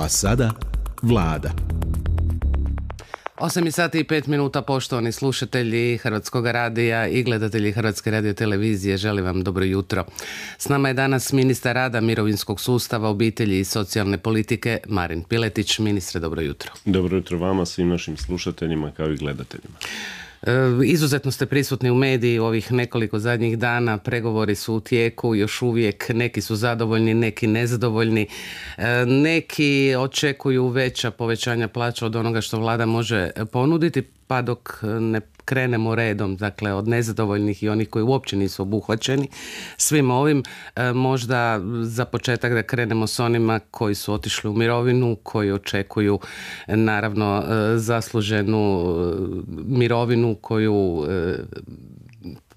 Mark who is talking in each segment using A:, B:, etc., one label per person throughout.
A: A sada vlada. 8 sati i 5 minuta poštovani slušatelji Hrvatskog radija i gledatelji Hrvatske radio televizije želim vam dobro jutro. S nama je danas ministar rada mirovinskog sustava, obitelji i socijalne politike Marin Piletić. Ministre, dobro jutro. Dobro jutro vama, svim našim slušateljima kao i gledateljima. E, izuzetno ste prisutni u mediji ovih nekoliko zadnjih dana, pregovori su u tijeku, još uvijek neki su zadovoljni, neki nezadovoljni, e, neki očekuju veća povećanja plaća od onoga što vlada može ponuditi, pa dok ne krenemo redom, dakle od nezadovoljnih i onih koji uopće nisu obuhvaćeni svim ovim, e, možda za početak da krenemo s onima koji su otišli u mirovinu, koji očekuju e, naravno e, zasluženu mirovinu koju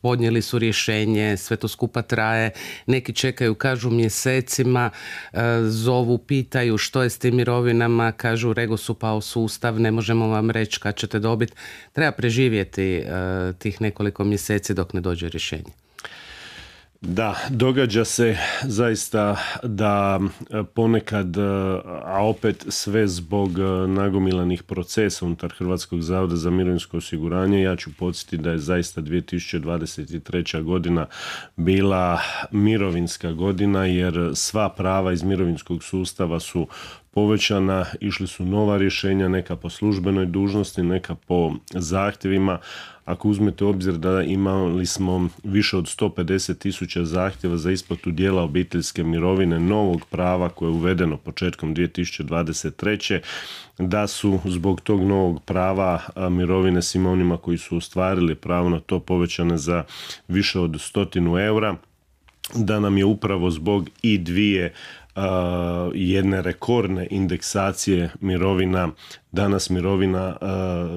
A: podnijeli su rješenje, sve to skupa traje, neki čekaju, kažu mjesecima, e, zovu, pitaju što je s tim mirovinama, kažu rego su pao sustav, ne možemo vam reći kad ćete dobiti. Treba preživjeti e, tih nekoliko mjeseci dok ne dođe rješenje. Da,
B: događa se zaista da e, ponekad, e, a opet sve zbog e, nagomilanih procesa unutar Hrvatskog zavoda za mirovinsko osiguranje, ja ću podsjetiti da je zaista 2023. godina bila mirovinska godina jer sva prava iz mirovinskog sustava su povećana, išli su nova rješenja, neka po službenoj dužnosti, neka po zahtjevima. Ako uzmete obzir da imali smo više od 150 tisuća zahtjeva za isplatu dijela obiteljske mirovine novog prava koje je uvedeno početkom 2023. Da su zbog tog novog prava mirovine svima onima koji su ostvarili pravo na to povećane za više od stotinu eura da nam je upravo zbog i dvije Eh, jedne rekordne indeksacije mirovina danas mirovina eh,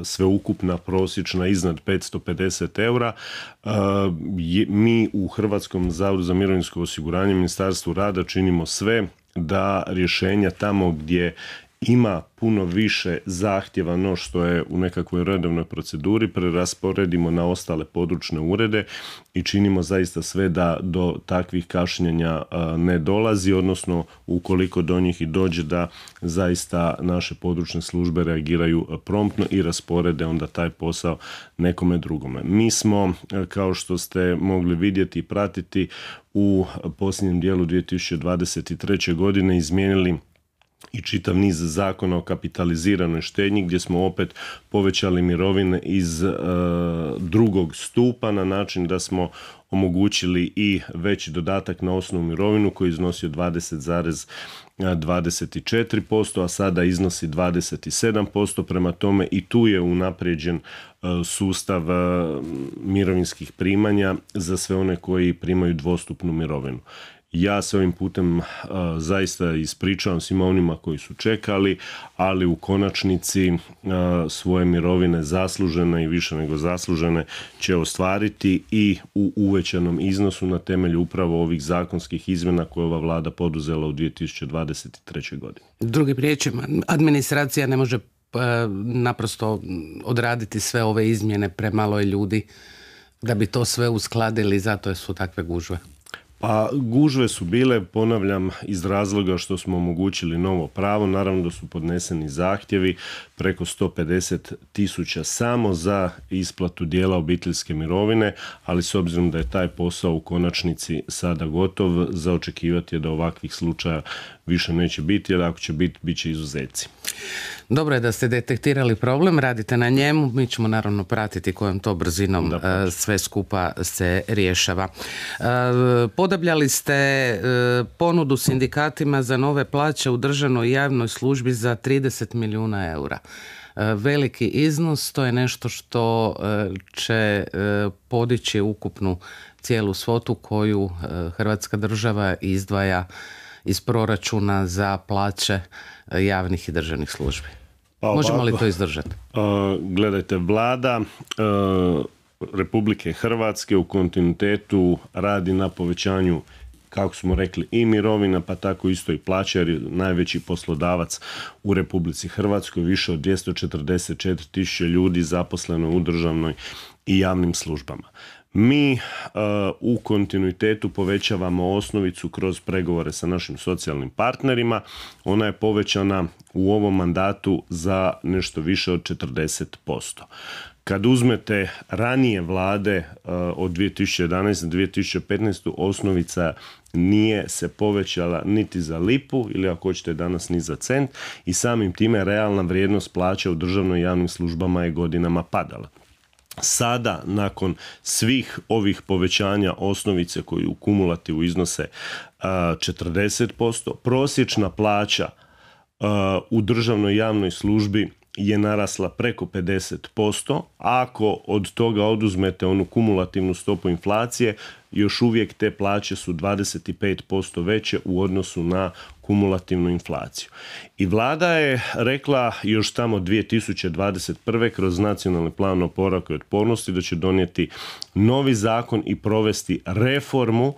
B: sveukupna prosječna iznad 550 eura. Eh, mi u Hrvatskom zavodu za mirovinsko osiguranje Ministarstvu rada činimo sve da rješenja tamo gdje ima puno više zahtjeva no što je u nekakvoj redovnoj proceduri, prerasporedimo na ostale područne urede i činimo zaista sve da do takvih kašnjenja ne dolazi, odnosno ukoliko do njih i dođe da zaista naše područne službe reagiraju promptno i rasporede onda taj posao nekome drugome. Mi smo, kao što ste mogli vidjeti i pratiti, u posljednjem dijelu 2023. godine izmijenili i čitav niz zakona o kapitaliziranoj štednji gdje smo opet povećali mirovine iz e, drugog stupa na način da smo omogućili i veći dodatak na osnovnu mirovinu koji iznosio 20,24%, a sada iznosi 27%, prema tome i tu je unaprijeđen e, sustav e, mirovinskih primanja za sve one koji primaju dvostupnu mirovinu. Ja se ovim putem eh, zaista ispričavam svima onima koji su čekali, ali u konačnici eh, svoje mirovine zaslužene i više nego zaslužene će ostvariti i u uvećanom iznosu na temelju upravo ovih zakonskih izmjena koje ova vlada poduzela u 2023. godini.
A: Drugim riječima, administracija ne može eh, naprosto odraditi sve ove izmjene premalo je ljudi da bi to sve uskladili zato su takve gužve. Pa
B: gužve su bile, ponavljam, iz razloga što smo omogućili novo pravo, naravno da su podneseni zahtjevi, preko 150 tisuća samo za isplatu dijela obiteljske mirovine, ali s obzirom da je taj posao u konačnici sada gotov,
A: za očekivati je da ovakvih slučaja više neće biti, jer ako će biti, bit će izuzeci. Dobro je da ste detektirali problem, radite na njemu, mi ćemo naravno pratiti kojom to brzinom e, pa sve skupa se rješava. E, podabljali ste e, ponudu sindikatima za nove plaće u državnoj javnoj službi za 30 milijuna eura. E, veliki iznos, to je nešto što e, će e, podići ukupnu cijelu svotu koju Hrvatska država izdvaja iz proračuna za plaće javnih i državnih službi. Pa Možemo li to
B: izdržati? Gledajte, vlada Republike Hrvatske u kontinuitetu radi na povećanju kako smo rekli i mirovina pa tako isto i plaća jer je najveći poslodavac u Republici Hrvatskoj više od 244 tisuće ljudi zaposleno u državnoj i javnim službama. Mi e, u kontinuitetu povećavamo osnovicu kroz pregovore sa našim socijalnim partnerima. Ona je povećana u ovom mandatu za nešto više od 40%. Kad uzmete ranije vlade e, od 2011. do 2015. osnovica nije se povećala niti za lipu ili ako hoćete danas ni za cent i samim time realna vrijednost plaća u državnoj javnim službama je godinama padala. Sada, nakon svih ovih povećanja osnovice koji u kumulativu iznose 40%, e, prosječna plaća e, u državnoj javnoj službi je narasla preko 50%. Ako od toga oduzmete onu kumulativnu stopu inflacije, još uvijek te plaće su 25% veće u odnosu na kumulativnu inflaciju. I vlada je rekla još tamo 2021. kroz nacionalni plan oporavka i otpornosti da će donijeti novi zakon i provesti reformu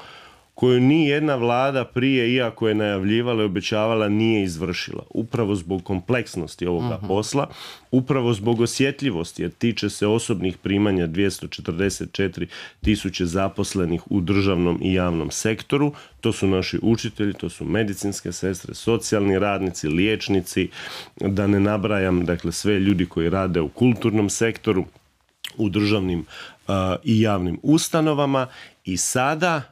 B: koju ni jedna vlada prije, iako je najavljivala i obećavala, nije izvršila. Upravo zbog kompleksnosti ovoga mhm. posla, upravo zbog osjetljivosti, jer tiče se osobnih primanja 244 tisuće zaposlenih u državnom i javnom sektoru. To su naši učitelji, to su medicinske sestre, socijalni radnici, liječnici, da ne nabrajam dakle, sve ljudi koji rade u kulturnom sektoru, u državnim i javnim ustanovama i sada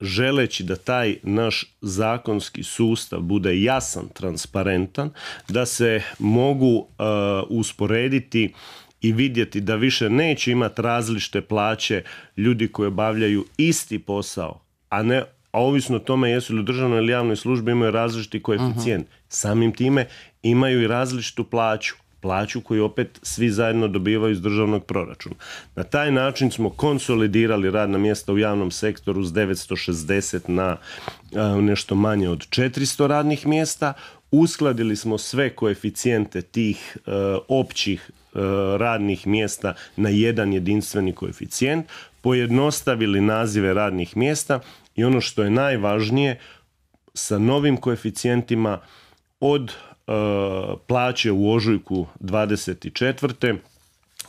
B: želeći da taj naš zakonski sustav bude jasan, transparentan, da se mogu uh, usporediti i vidjeti da više neće imati različite plaće ljudi koji obavljaju isti posao, a ne a ovisno o tome jesu li u državnoj ili javnoj službi imaju različiti koeficijent. Mhm. Samim time imaju i različitu plaću plaću koju opet svi zajedno dobivaju iz državnog proračuna. Na taj način smo konsolidirali radna mjesta u javnom sektoru s 960 na e, nešto manje od 400 radnih mjesta. Uskladili smo sve koeficijente tih e, općih e, radnih mjesta na jedan jedinstveni koeficijent, pojednostavili nazive radnih mjesta i ono što je najvažnije sa novim koeficijentima od Eh, plaće u ožujku 24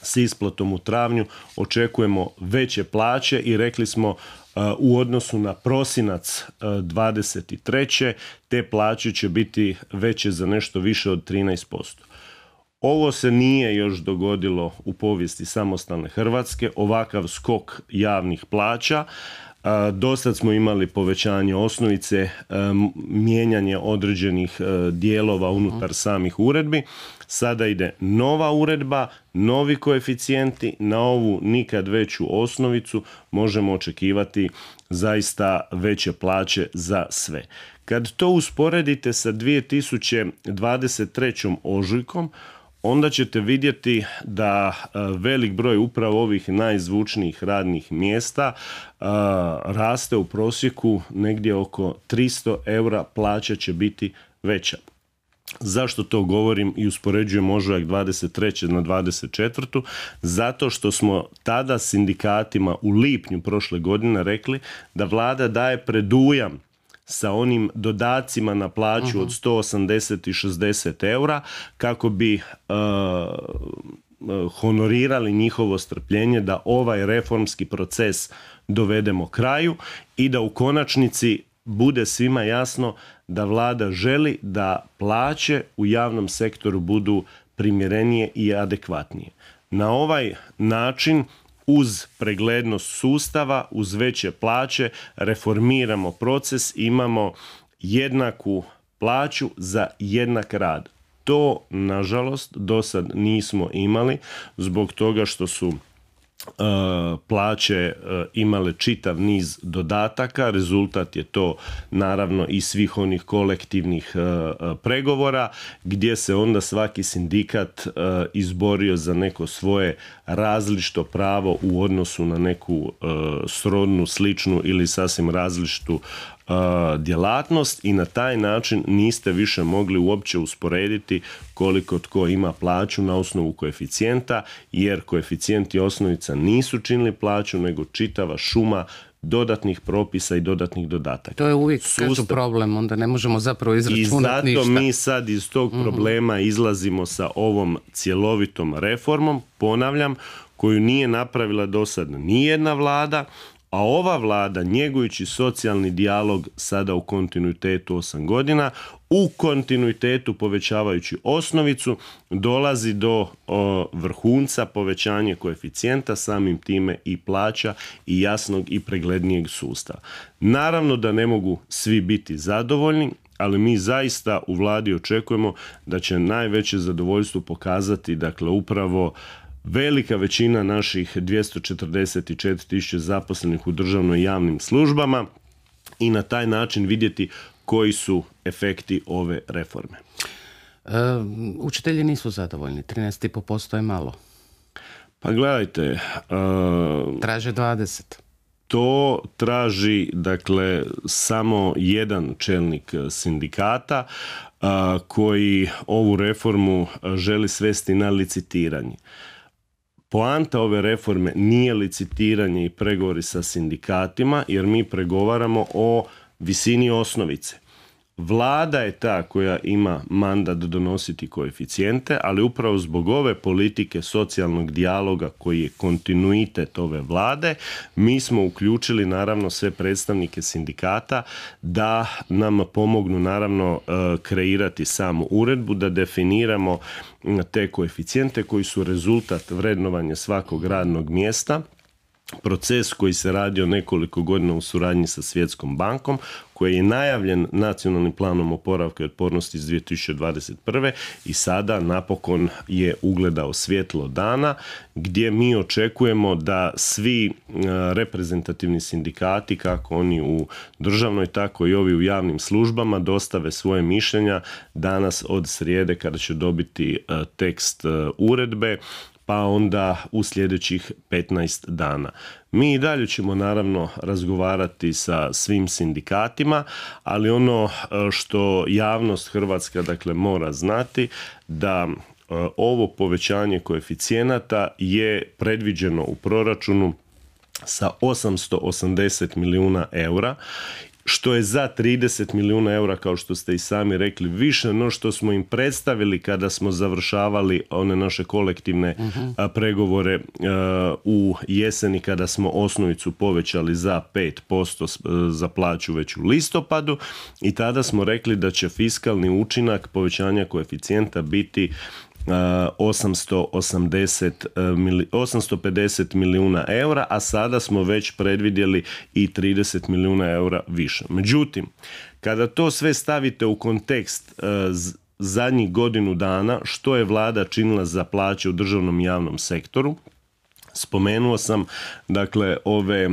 B: s isplatom u travnju očekujemo veće plaće i rekli smo eh, u odnosu na prosinac 23. Eh, te plaće će biti veće za nešto više od 13%. Ovo se nije još dogodilo u povijesti samostalne Hrvatske, ovakav skok javnih plaća. Dosad smo imali povećanje osnovice, e, mijenjanje određenih e, dijelova mhm. unutar samih uredbi. Sada ide nova uredba, novi koeficijenti, na ovu nikad veću osnovicu možemo očekivati zaista veće plaće za sve. Kad to usporedite sa 2023. ožujkom, onda ćete vidjeti da e, velik broj upravo ovih najzvučnijih radnih mjesta e, raste u prosjeku negdje oko 300 eura plaća će biti veća. Zašto to govorim i uspoređujem ožujak 23. na 24. Zato što smo tada sindikatima u lipnju prošle godine rekli da vlada daje predujam sa onim dodacima na plaću mhm. od 180 i 60 eura kako bi e, e, honorirali njihovo strpljenje da ovaj reformski proces dovedemo kraju i da u konačnici bude svima jasno da vlada želi da plaće u javnom sektoru budu primjerenije i adekvatnije. Na ovaj način uz preglednost sustava, uz veće plaće reformiramo proces, imamo jednaku plaću za jednak rad. To nažalost do sad nismo imali zbog toga što su Eh, plaće eh, imale čitav niz dodataka, rezultat je to naravno i svih onih kolektivnih eh, pregovora gdje se onda svaki sindikat izborio za neko svoje različito pravo u odnosu na neku srodnu, sličnu ili sasvim različitu djelatnost i na taj način niste više mogli uopće usporediti koliko tko ima plaću na osnovu koeficijenta jer koeficijenti osnovica nisu činili plaću nego čitava šuma dodatnih propisa i dodatnih dodataka.
A: To je uvijek Sustav... problem, onda ne možemo zapravo izračunati ništa. I zato mi
B: sad iz tog mhm. problema izlazimo sa ovom cjelovitom reformom, ponavljam, koju nije napravila do sad nijedna vlada a ova vlada njegujući socijalni dijalog sada u kontinuitetu 8 godina, u kontinuitetu povećavajući osnovicu dolazi do vrhunca povećanje koeficijenta, samim time i plaća i jasnog i preglednijeg sustava. Naravno da ne mogu svi biti zadovoljni, ali mi zaista u vladi očekujemo da će najveće zadovoljstvo pokazati dakle upravo Velika većina naših 244.000 zaposlenih u državnoj javnim službama i na taj način vidjeti koji su efekti ove reforme.
A: E, učitelji nisu zadovoljni, 13,5% je malo.
B: Pa gledajte... E, Traže 20%. To traži dakle samo jedan čelnik sindikata e, koji ovu reformu želi svesti na licitiranje. Poanta ove reforme nije licitiranje i pregovori sa sindikatima jer mi pregovaramo o visini osnovice. Vlada je ta koja ima mandat donositi koeficijente, ali upravo zbog ove politike socijalnog dijaloga koji je kontinuitet ove vlade, mi smo uključili naravno sve predstavnike sindikata da nam pomognu naravno e, kreirati samu uredbu, da definiramo te koeficijente koji su rezultat vrednovanja svakog radnog mjesta proces koji se radio nekoliko godina u suradnji sa Svjetskom bankom koji je najavljen nacionalnim planom oporavka i otpornosti iz 2021. i sada napokon je ugledao svjetlo dana gdje mi očekujemo da svi e, reprezentativni sindikati kako oni u državnoj tako i ovi u javnim službama dostave svoje mišljenja danas od srijede kada će dobiti e, tekst e, uredbe pa onda u sljedećih 15 dana. Mi i dalje ćemo naravno razgovarati sa svim sindikatima, ali ono e, što javnost Hrvatska dakle mora znati da e, ovo povećanje koeficijenata je predviđeno u proračunu sa 880 milijuna eura što je za 30 milijuna eura, kao što ste i sami rekli, više no što smo im predstavili kada smo završavali one naše kolektivne mhm. pregovore u jeseni kada smo osnovicu povećali za 5% e, za plaću već u listopadu i tada smo rekli da će fiskalni učinak povećanja koeficijenta biti 850 e, milijuna eura, a sada smo već predvidjeli i 30 milijuna eura više. Međutim, kada to sve stavite u kontekst e, zadnjih godinu dana što je vlada činila za plaće u državnom javnom sektoru, Spomenuo sam dakle ove e,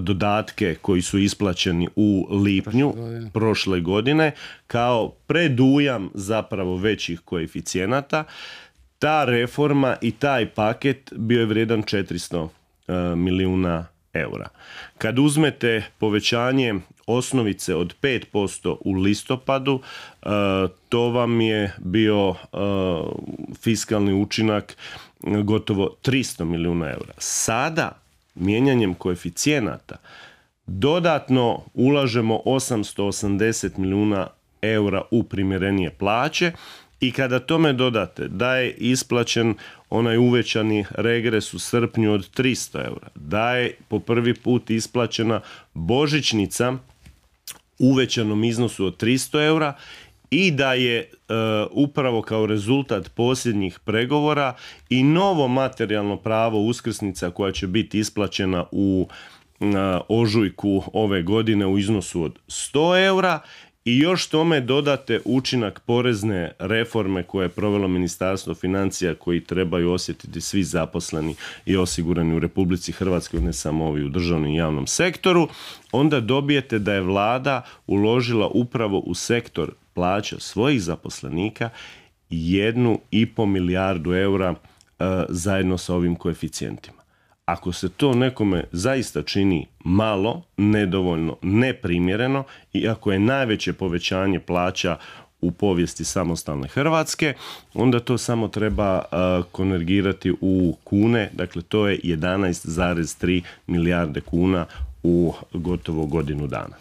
B: dodatke koji su isplaćeni u lipnju prošle godine kao predujam zapravo većih koeficijenata. Ta reforma i taj paket bio je vrijedan 400 e, milijuna eura. Kad uzmete povećanje osnovice od 5% u listopadu, e, to vam je bio e, fiskalni učinak gotovo 300 milijuna eura. Sada, mijenjanjem koeficijenata, dodatno ulažemo 880 milijuna eura u primjerenije plaće i kada tome dodate da je isplaćen onaj uvećani regres u srpnju od 300 eura, da je po prvi put isplaćena božićnica uvećanom iznosu od 300 eura i da je e, upravo kao rezultat posljednjih pregovora i novo materijalno pravo uskrsnica koja će biti isplaćena u ožujku ove godine u iznosu od 100 eura i još tome dodate učinak porezne reforme koje je provelo Ministarstvo financija koji trebaju osjetiti svi zaposleni i osigurani u Republici Hrvatskoj, ne samo ovi u državnom i javnom sektoru, onda dobijete da je vlada uložila upravo u sektor plaća svojih zaposlenika jednu i po milijardu eura e, zajedno sa ovim koeficijentima. Ako se to nekome zaista čini malo, nedovoljno, neprimjereno i ako je najveće povećanje plaća u povijesti samostalne Hrvatske, onda to samo treba konergirati u kune, dakle to je 11,3 milijarde kuna u gotovo godinu dana.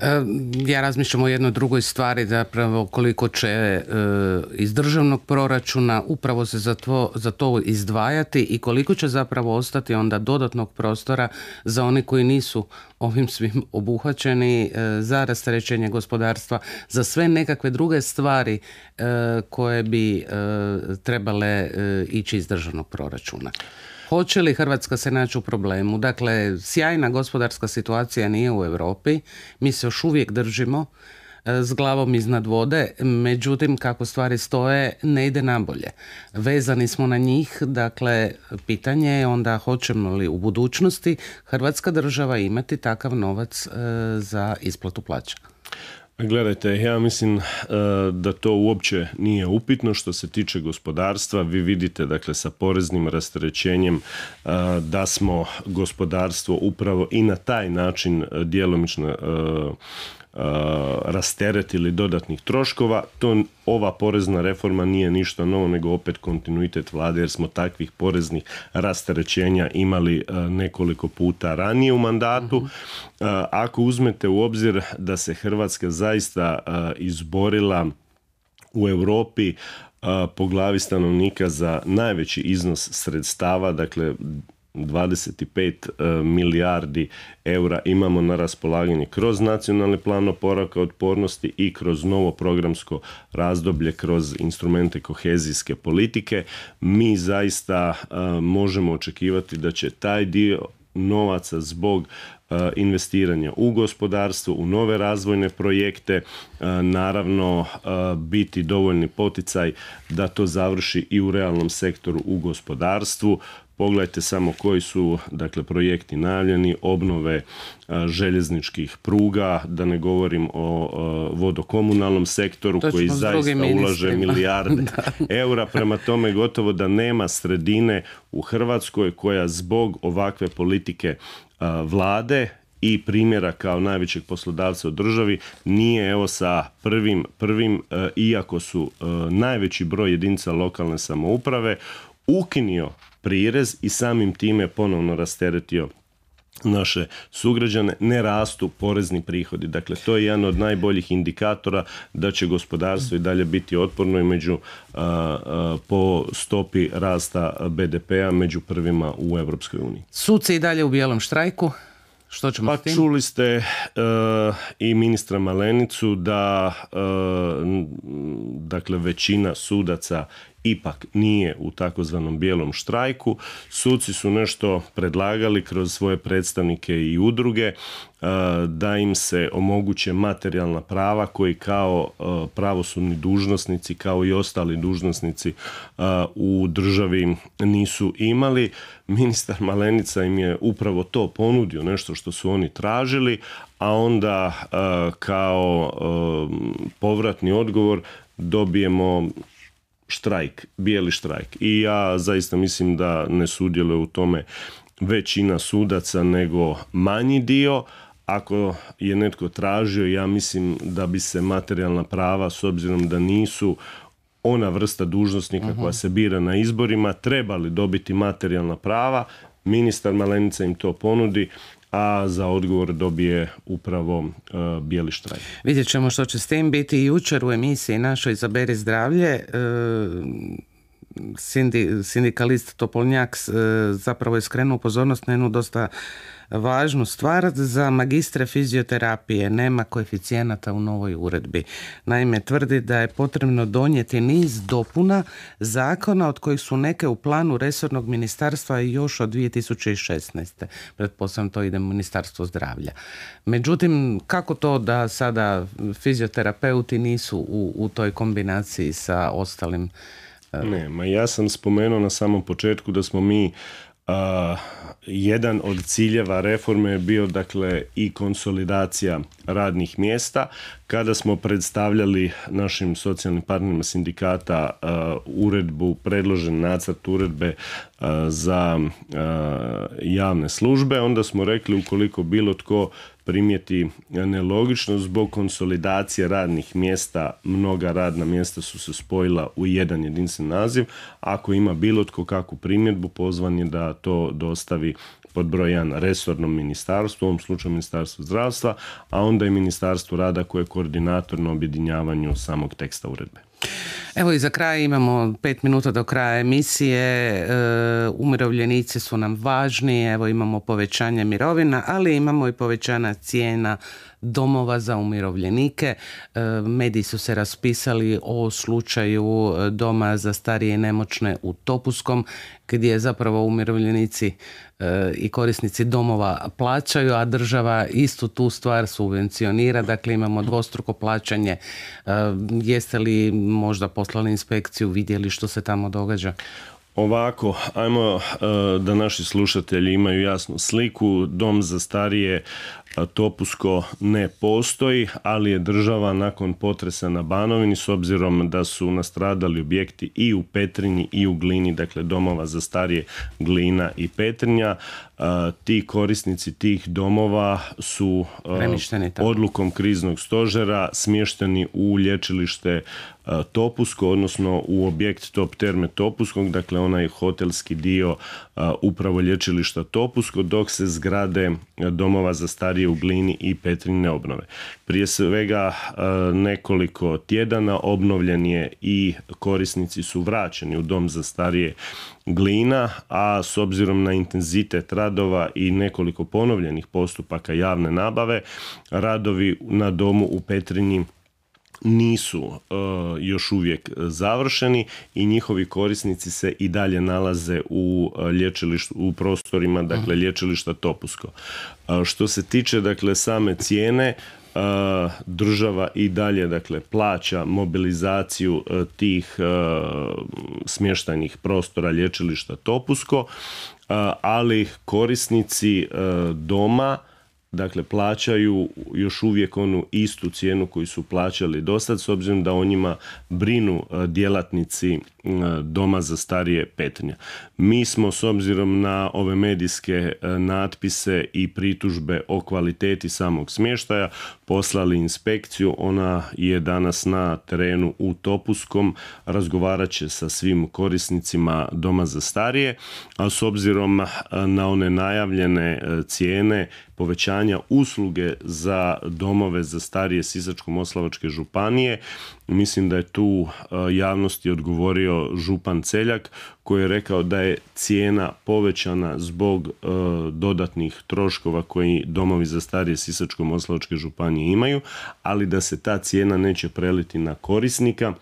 A: E, ja razmišljam o jednoj drugoj stvari, zapravo koliko će e, iz državnog proračuna upravo se za to, za to izdvajati i koliko će zapravo ostati onda dodatnog prostora za oni koji nisu ovim svim obuhvaćeni e, za rasterećenje gospodarstva, za sve nekakve druge stvari koje bi trebale ići iz državnog proračuna hoće li Hrvatska se naći u problemu. Dakle, sjajna gospodarska situacija nije u Europi, mi se još uvijek držimo e, s glavom iznad vode, međutim kako stvari stoje ne ide nabolje. Vezani smo na njih, dakle pitanje je onda hoćemo li u budućnosti Hrvatska država imati takav novac e, za isplatu plaća.
B: Gledajte, ja mislim eh, da to uopće nije upitno što se tiče gospodarstva. Vi vidite dakle sa poreznim rasterećenjem eh, da smo gospodarstvo upravo i na taj način eh, djelomično Eh, rasteretili dodatnih troškova. To ova porezna reforma nije ništa novo, nego opet kontinuitet vlade jer smo takvih poreznih rasterećenja imali eh, nekoliko puta ranije u mandatu. Mhm. Eh, ako uzmete u obzir da se Hrvatska zaista izborila u Europi po glavi stanovnika za najveći iznos sredstava, dakle 25 e, milijardi eura imamo na raspolaganje kroz nacionalni plan oporavka otpornosti i kroz novo programsko razdoblje kroz instrumente kohezijske politike mi zaista e, možemo očekivati da će taj dio novaca zbog e, investiranja u gospodarstvo, u nove razvojne projekte, naravno biti dovoljni poticaj da to završi i u realnom sektoru u gospodarstvu, Pogledajte samo koji su dakle projekti najavljeni, obnove e, željezničkih pruga, da ne govorim o e, vodokomunalnom sektoru koji zaista ulaže milijarde eura. Prema tome gotovo da nema sredine u Hrvatskoj koja zbog ovakve politike e, vlade i primjera kao najvećeg poslodavca u državi nije evo sa prvim, prvim iako su najveći broj jedinica lokalne samouprave ukinio prirez i samim time ponovno rasteretio naše sugrađane ne rastu porezni prihodi. Dakle, to je jedan od najboljih indikatora da će gospodarstvo i dalje biti otporno i među po stopi rasta BDP-a među prvima u EU. uniji. Suci i dalje u bijelom štrajku. Što ćemo pa tim? čuli ste e, i ministra Malenicu da e, dakle većina sudaca ipak nije u takozvanom bijelom štrajku. Suci su nešto predlagali kroz svoje predstavnike i udruge e, da im se omoguće materijalna prava koji kao e, pravosudni dužnosnici, kao i ostali dužnosnici e, u državi nisu imali. Ministar Malenica im je upravo to ponudio, nešto što su oni tražili, a onda kao povratni odgovor dobijemo štrajk, bijeli štrajk. I ja zaista mislim da ne sudjeluje u tome većina sudaca nego manji dio, ako je netko tražio, ja mislim da bi se materijalna prava, s obzirom da nisu ona vrsta dužnosnika mhm. koja se bira na izborima, trebali dobiti materijalna prava. Ministar Malenica
A: im to ponudi a za odgovor dobije upravo e, bijeli štrajk. Vidjet ćemo što će s tim biti. Jučer u emisiji našoj Izaberi zdravlje e, sindikalist Topolnjak e, zapravo je skrenuo pozornost na jednu dosta važnu stvar za magistre fizioterapije nema koeficijenata u novoj uredbi. Naime, tvrdi da je potrebno donijeti niz dopuna zakona od kojih su neke u planu resornog ministarstva još od 2016. Pretpostavljam to ide ministarstvo zdravlja. Međutim, kako to da sada fizioterapeuti nisu u, u toj kombinaciji sa ostalim ne, ma ja sam spomenuo na samom početku da smo mi jedan
B: od ciljeva reforme je bio dakle i konsolidacija radnih mjesta kada smo predstavljali našim socijalnim partnerima sindikata uh, uredbu, predložen nacrt uredbe uh, za uh, javne službe, onda smo rekli ukoliko bilo tko primijeti nelogično zbog konsolidacije radnih mjesta, mnoga radna mjesta su se spojila u jedan jedinstven naziv, ako ima bilo tko kakvu primjedbu pozvan je da to dostavi pod broj resornom ministarstvu, u ovom slučaju ministarstvu zdravstva, a onda i ministarstvu rada koje je koordinator na objedinjavanju samog teksta uredbe.
A: Evo i za kraj imamo pet minuta do kraja emisije. E, umirovljenici su nam važni, evo imamo povećanje mirovina, ali imamo i povećana cijena domova za umirovljenike. E, mediji su se raspisali o slučaju e, doma za starije i nemoćne u Topuskom gdje zapravo umirovljenici e, i korisnici domova plaćaju, a država istu tu stvar subvencionira, dakle imamo dvostruko plaćanje. Jeste li možda poslali inspekciju, vidjeli što se tamo događa? Ovako, ajmo da naši slušatelji imaju jasnu
B: sliku. Dom za starije Topusko ne postoji, ali je država nakon potresa na Banovini s obzirom da su nastradali objekti i u Petrinji i u Glini, dakle domova za starije Glina i Petrinja. Ti korisnici tih domova su odlukom kriznog stožera smješteni u lječilište Topusko, odnosno u objekt Top Terme Topuskog, dakle onaj hotelski dio upravo lječilišta Topusko, dok se zgrade domova za starije u Glini i Petrinne obnove. Prije svega e, nekoliko tjedana obnovljen je i korisnici su vraćeni u dom za starije glina, a s obzirom na intenzitet radova i nekoliko ponovljenih postupaka javne nabave, radovi na domu u Petrinji nisu e, još uvijek završeni i njihovi korisnici se i dalje nalaze u e, lječilištu, u prostorima dakle mhm. lječilišta Topusko. E, što se tiče dakle same cijene država i dalje dakle plaća mobilizaciju tih smještajnih prostora lječilišta Topusko, ali korisnici doma dakle plaćaju još uvijek onu istu cijenu koju su plaćali dosad s obzirom da o njima brinu e, djelatnici E, doma za starije Petrinja. Mi smo s obzirom na ove medijske e, natpise i pritužbe o kvaliteti samog smještaja poslali inspekciju, ona je danas na terenu u Topuskom, razgovarat će sa svim korisnicima doma za starije, a s obzirom e, na one najavljene cijene povećanja usluge za domove za starije Sisačko-moslavačke županije, Mislim da je tu uh, javnosti odgovorio župan Celjak koji je rekao da je cijena povećana zbog uh, dodatnih troškova koji domovi za starije Sisačko-moslavačke županije imaju, ali da se ta cijena neće preliti na korisnika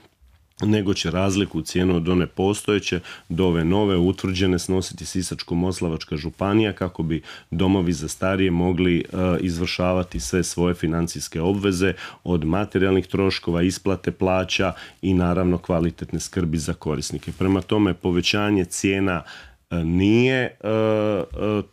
B: nego će razliku u cijenu od one postojeće do ove nove utvrđene snositi Sisačko-Moslavačka županija kako bi domovi za starije mogli e, izvršavati sve svoje financijske obveze od materijalnih troškova, isplate plaća i naravno kvalitetne skrbi za korisnike. Prema tome povećanje cijena e, nije e,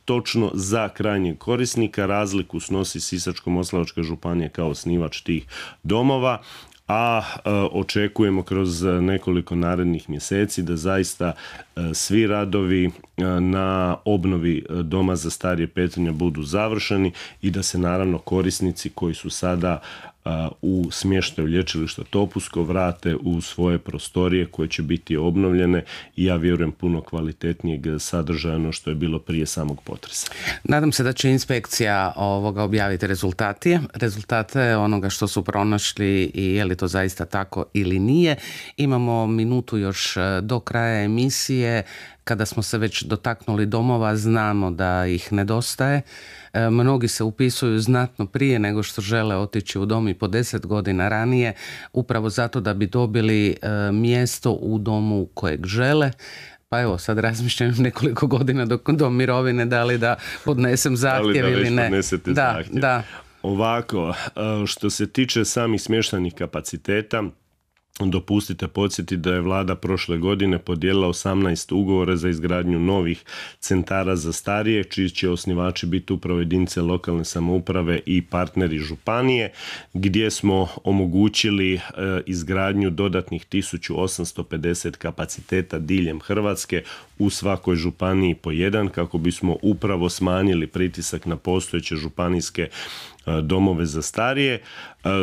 B: točno za krajnjeg korisnika. Razliku snosi Sisačko-Moslavačka županija kao osnivač tih domova a e, očekujemo kroz e, nekoliko narednih mjeseci da zaista e, svi radovi na obnovi doma za starije Petrinja budu završeni i da se naravno korisnici koji su sada u smještaju lječilišta Topusko vrate u svoje prostorije koje će biti obnovljene
A: i ja vjerujem puno kvalitetnijeg e, sadržaja ono što je bilo prije samog potresa. Nadam se da će inspekcija ovoga objaviti rezultate, rezultate onoga što su pronašli i je li to zaista tako ili nije. Imamo minutu još e, do kraja emisije kada smo se već dotaknuli domova znamo da ih nedostaje. E, mnogi se upisuju znatno prije nego što žele otići u dom i po deset godina ranije upravo zato da bi dobili e, mjesto u domu kojeg žele. Pa evo, sad razmišljam nekoliko godina do, do mirovine, da li da podnesem zahtjev da li da ili ne. zahtjev. da. Ovako, e, što se tiče
B: samih smještajnih kapaciteta, Dopustite podsjetiti da je vlada prošle godine podijelila 18 ugovora za izgradnju novih centara za starije, čiji će osnivači biti upravo jedinice lokalne samouprave i partneri županije, gdje smo omogućili e, izgradnju dodatnih 1850 kapaciteta diljem Hrvatske u svakoj županiji po jedan kako bismo upravo smanjili pritisak na postojeće županijske E, domove za starije. E,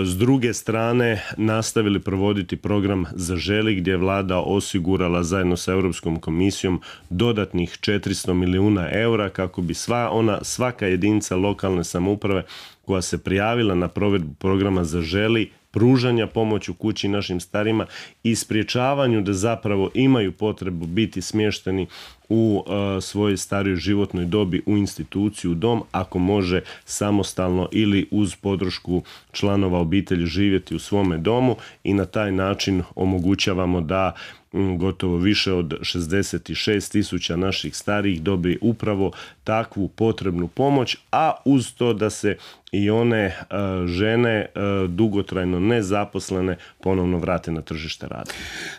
B: s druge strane nastavili provoditi program za želi gdje je vlada osigurala zajedno sa Europskom komisijom dodatnih 400 milijuna eura kako bi sva ona, svaka jedinica lokalne samouprave koja se prijavila na provedbu programa za želi pružanja pomoći u kući našim starima i spriječavanju da zapravo imaju potrebu biti smješteni u e, svojoj starijoj životnoj dobi u instituciju, dom, ako može samostalno ili uz podršku članova obitelji živjeti u svome domu i na taj način omogućavamo da gotovo više od 66 tisuća naših starijih dobi upravo takvu potrebnu pomoć, a uz to da se i one e, žene e, dugotrajno nezaposlene ponovno vrate na tržište rada.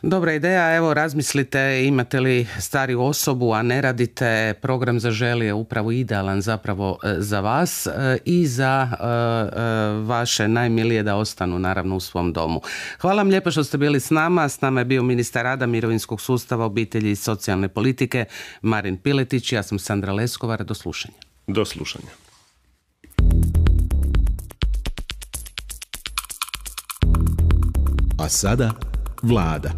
A: Dobra ideja, evo razmislite imate li stariju osobu, a ne radite, program za je upravo idealan zapravo e, za vas e, i za e, vaše najmilije da ostanu naravno u svom domu. Hvala vam lijepo što ste bili s nama, s nama je bio ministar rada, mirovinskog sustava, obitelji i socijalne politike Marin Piletić, ja sam Sandra Leskovar, do slušanja. Do slušanja.
B: Passada, vlada.